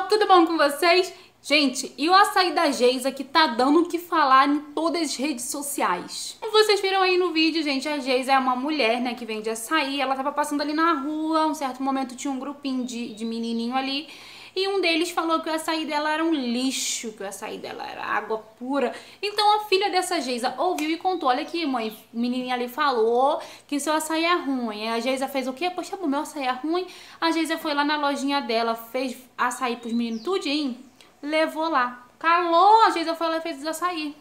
pessoal, tudo bom com vocês? Gente, e o açaí da Geisa que tá dando o que falar em todas as redes sociais. Como vocês viram aí no vídeo, gente, a Geisa é uma mulher, né, que vende açaí. Ela tava passando ali na rua, um certo momento tinha um grupinho de, de menininho ali e um deles falou que o açaí dela era um lixo, que o açaí dela era água pura. Então a filha dessa Geisa ouviu e contou, olha aqui mãe, menininha ali falou que seu açaí é ruim. A Geisa fez o quê? Poxa, o meu açaí é ruim. A Geisa foi lá na lojinha dela, fez açaí pros meninos tudinho, levou lá. Calou, a Geisa foi lá e fez açaí.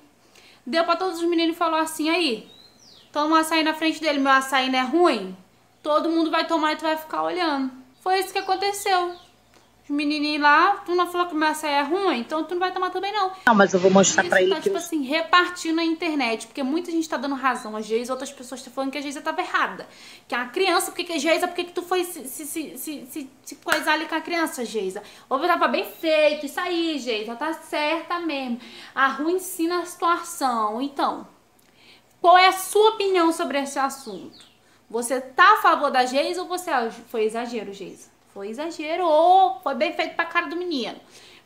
Deu pra todos os meninos e falou assim, aí, toma um açaí na frente dele, meu açaí não é ruim? Todo mundo vai tomar e tu vai ficar olhando. Foi isso que aconteceu menininho lá, tu não falou que minha saia é ruim, então tu não vai tomar também não. Não, mas eu vou mostrar para ele tá, que tipo assim, repartindo na internet, porque muita gente tá dando razão às vezes, outras pessoas estão tá falando que a Geisa tava errada. Que é a criança, porque que a Geisa, é porque que tu foi se, se, se, se, se, se coisar ali com a criança, Geisa? Ou tava bem feito, isso aí, Geisa, tá certa mesmo. A rua ensina a situação. Então, qual é a sua opinião sobre esse assunto? Você tá a favor da Geisa ou você é- foi exagero, Geisa? Foi exagero ou foi bem feito pra cara do menino.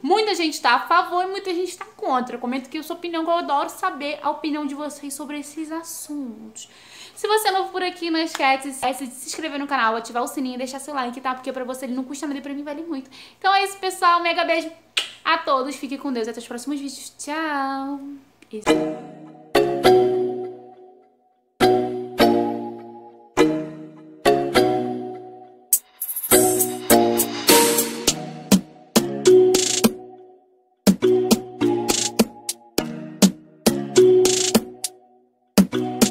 Muita gente tá a favor e muita gente tá contra. Comenta aqui a sua opinião, que eu adoro saber a opinião de vocês sobre esses assuntos. Se você é novo por aqui, não esquece, de se inscrever no canal, ativar o sininho e deixar seu like, tá? Porque pra você ele não custa nada e pra mim vale muito. Então é isso, pessoal. Mega beijo a todos. Fique com Deus. Até os próximos vídeos. Tchau. Isso.